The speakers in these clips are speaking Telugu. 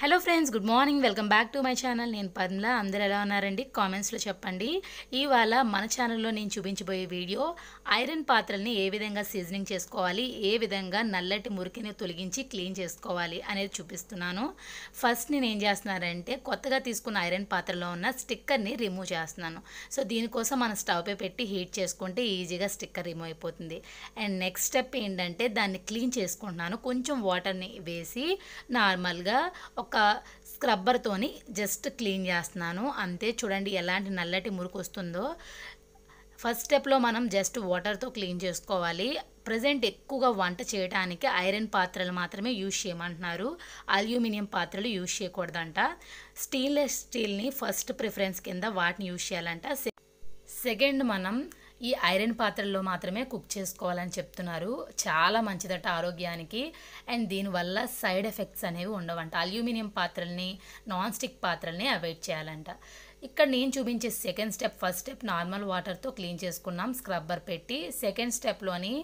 hello friends good morning welcome back to my channel నేను పర్మల అందరు ఎలా ఉన్నారండి కామెంట్స్లో చెప్పండి ఇవాళ మన ఛానల్లో నేను చూపించబోయే వీడియో ఐరన్ పాత్రల్ని ఏ విధంగా సీజనింగ్ చేసుకోవాలి ఏ విధంగా నల్లటి మురికిని తొలగించి క్లీన్ చేసుకోవాలి అనేది చూపిస్తున్నాను ఫస్ట్ నేను ఏం చేస్తున్నానంటే కొత్తగా తీసుకున్న ఐరన్ పాత్రలో ఉన్న స్టిక్కర్ని రిమూవ్ చేస్తున్నాను సో దీనికోసం మనం స్టవ్పై పెట్టి హీట్ చేసుకుంటే ఈజీగా స్టిక్కర్ రిమూవ్ అయిపోతుంది అండ్ నెక్స్ట్ స్టెప్ ఏంటంటే దాన్ని క్లీన్ చేసుకుంటున్నాను కొంచెం వాటర్ని వేసి నార్మల్గా ఒక స్క్రబ్బర్తోని జస్ట్ క్లీన్ చేస్తున్నాను అంతే చూడండి ఎలాంటి నల్లటి మురికి వస్తుందో ఫస్ట్ స్టెప్లో మనం జస్ట్ వాటర్తో క్లీన్ చేసుకోవాలి ప్రజెంట్ ఎక్కువగా వంట చేయడానికి ఐరన్ పాత్రలు మాత్రమే యూజ్ చేయమంటున్నారు అల్యూమినియం పాత్రలు యూజ్ చేయకూడదంట స్టీల్లెస్ స్టీల్ని ఫస్ట్ ప్రిఫరెన్స్ కింద వాటిని యూజ్ చేయాలంట సెకండ్ మనం ఈ ఐరన్ పాత్రల్లో మాత్రమే కుక్ చేసుకోవాలని చెప్తున్నారు చాలా మంచిదట ఆరోగ్యానికి అండ్ దీనివల్ల సైడ్ ఎఫెక్ట్స్ అనేవి ఉండవంట అల్యూమినియం పాత్రల్ని నాన్ స్టిక్ పాత్రల్ని అవాయిడ్ చేయాలంట ఇక్కడ నేను చూపించే second step first step normal వాటర్తో క్లీన్ చేసుకున్నాం స్క్రబ్బర్ పెట్టి సెకండ్ స్టెప్లోని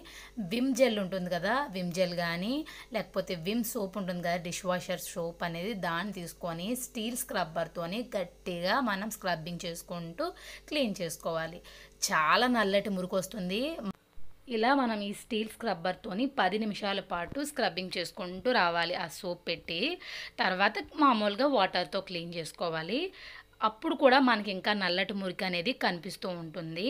విమ్ జెల్ ఉంటుంది కదా విమ్ జెల్ కానీ లేకపోతే విమ్ సోప్ ఉంటుంది కదా డిష్ వాషర్ సోప్ అనేది దాన్ని తీసుకొని స్టీల్ స్క్రబ్బర్తోని గట్టిగా మనం స్క్రబ్బింగ్ చేసుకుంటూ క్లీన్ చేసుకోవాలి చాలా నల్లటి మురుకు వస్తుంది ఇలా మనం ఈ స్టీల్ స్క్రబ్బర్తోని పది నిమిషాల పాటు స్క్రబ్బింగ్ చేసుకుంటూ రావాలి ఆ సోప్ పెట్టి తర్వాత మామూలుగా వాటర్తో క్లీన్ చేసుకోవాలి అప్పుడు కూడా మనకి ఇంకా నల్లటి మురికి అనేది కనిపిస్తూ ఉంటుంది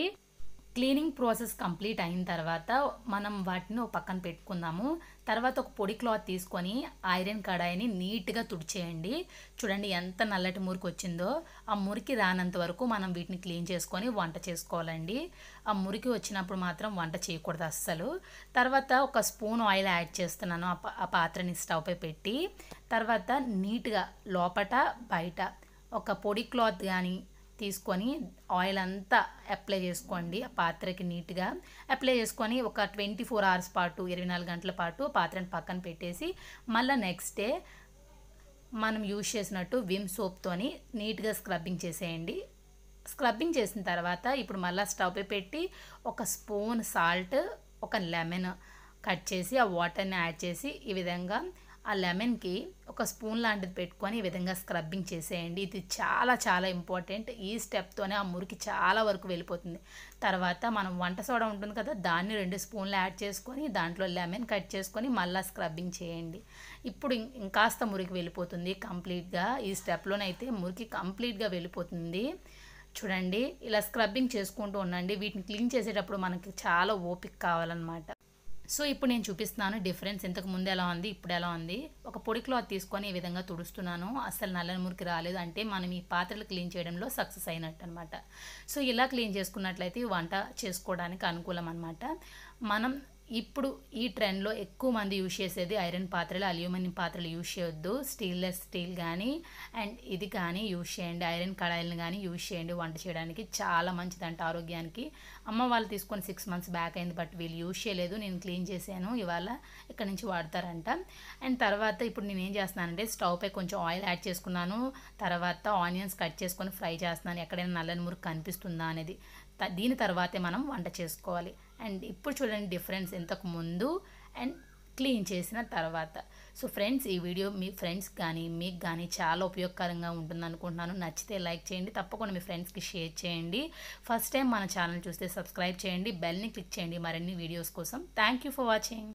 క్లీనింగ్ ప్రాసెస్ కంప్లీట్ అయిన తర్వాత మనం వాటిని ఒక పక్కన పెట్టుకుందాము తర్వాత ఒక పొడి క్లాత్ తీసుకొని ఐరన్ కడాయిని నీట్గా తుడిచేయండి చూడండి ఎంత నల్లటి మురికి వచ్చిందో ఆ మురికి రానంత వరకు మనం వీటిని క్లీన్ చేసుకొని వంట చేసుకోవాలండి ఆ మురికి వచ్చినప్పుడు మాత్రం వంట చేయకూడదు అస్సలు తర్వాత ఒక స్పూన్ ఆయిల్ యాడ్ చేస్తున్నాను ఆ పాత్రని స్టవ్పై పెట్టి తర్వాత నీట్గా లోపట బయట ఒక పొడి క్లాత్ కానీ తీసుకొని ఆయిల్ అంతా అప్లై చేసుకోండి ఆ పాత్రకి నీట్గా అప్లై చేసుకొని ఒక ట్వంటీ ఫోర్ అవర్స్ పాటు ఇరవై నాలుగు గంటల పాటు పాత్రని పక్కన పెట్టేసి మళ్ళీ నెక్స్ట్ డే మనం యూజ్ చేసినట్టు విమ్ సోప్తోని నీట్గా స్క్రబ్బింగ్ చేసేయండి స్క్రబ్బింగ్ చేసిన తర్వాత ఇప్పుడు మళ్ళీ స్టవ్ పెట్టి ఒక స్పూన్ సాల్ట్ ఒక లెమన్ కట్ చేసి ఆ వాటర్ని యాడ్ చేసి ఈ విధంగా ఆ లెమన్కి ఒక స్పూన్ లాంటిది పెట్టుకొని ఈ విధంగా స్క్రబ్బింగ్ చేసేయండి ఇది చాలా చాలా ఇంపార్టెంట్ ఈ స్టెప్తోనే ఆ మురికి చాలా వరకు వెళ్ళిపోతుంది తర్వాత మనం వంట సోడా ఉంటుంది కదా దాన్ని రెండు స్పూన్లు యాడ్ చేసుకొని దాంట్లో లెమన్ కట్ చేసుకొని మళ్ళీ స్క్రబ్బింగ్ చేయండి ఇప్పుడు ఇంకాస్త మురికి వెళ్ళిపోతుంది కంప్లీట్గా ఈ స్టెప్లోనైతే మురికి కంప్లీట్గా వెళ్ళిపోతుంది చూడండి ఇలా స్క్రబ్బింగ్ చేసుకుంటూ ఉండండి వీటిని క్లీన్ చేసేటప్పుడు మనకి చాలా ఓపిక కావాలన్నమాట సో ఇప్పుడు నేను చూపిస్తున్నాను డిఫరెన్స్ ఇంతకు ముందు ఎలా ఉంది ఇప్పుడు ఎలా ఉంది ఒక పొడి క్లాత్ తీసుకొని ఈ విధంగా తుడుస్తున్నాను అసలు నల్లని మురికి రాలేదు అంటే మనం ఈ పాత్రలు క్లీన్ చేయడంలో సక్సెస్ అయినట్టు అనమాట సో ఇలా క్లీన్ చేసుకున్నట్లయితే వంట చేసుకోవడానికి అనుకూలం అనమాట మనం ఇప్పుడు ఈ ట్రెండ్లో ఎక్కువ మంది యూజ్ చేసేది ఐరన్ పాత్రలు అల్యూమినియం పాత్రలు యూజ్ చేయొద్దు స్టీల్లెస్ స్టీల్ కానీ అండ్ ఇది కానీ యూజ్ చేయండి ఐరన్ కడాయిలను కానీ యూజ్ చేయండి వంట చేయడానికి చాలా మంచిదంట ఆరోగ్యానికి అమ్మ వాళ్ళు తీసుకొని సిక్స్ మంత్స్ బ్యాక్ అయింది బట్ వీళ్ళు యూజ్ చేయలేదు నేను క్లీన్ చేశాను ఇవాళ ఇక్కడ నుంచి వాడతారంట అండ్ తర్వాత ఇప్పుడు నేను ఏం చేస్తున్నానంటే స్టవ్పై కొంచెం ఆయిల్ యాడ్ చేసుకున్నాను తర్వాత ఆనియన్స్ కట్ చేసుకొని ఫ్రై చేస్తున్నాను ఎక్కడైనా నల్లని మురుగు కనిపిస్తుందా అనేది దీని తర్వాతే మనం వంట చేసుకోవాలి అండ్ ఇప్పుడు చూడండి డిఫరెన్స్ ఇంతకు ముందు అండ్ క్లీన్ చేసిన తర్వాత సో ఫ్రెండ్స్ ఈ వీడియో మీ ఫ్రెండ్స్ కానీ మీకు కానీ చాలా ఉపయోగకరంగా ఉంటుంది అనుకుంటున్నాను నచ్చితే లైక్ చేయండి తప్పకుండా మీ ఫ్రెండ్స్కి షేర్ చేయండి ఫస్ట్ టైం మన ఛానల్ చూస్తే సబ్స్క్రైబ్ చేయండి బెల్ని క్లిక్ చేయండి మరిన్ని వీడియోస్ కోసం థ్యాంక్ ఫర్ వాచింగ్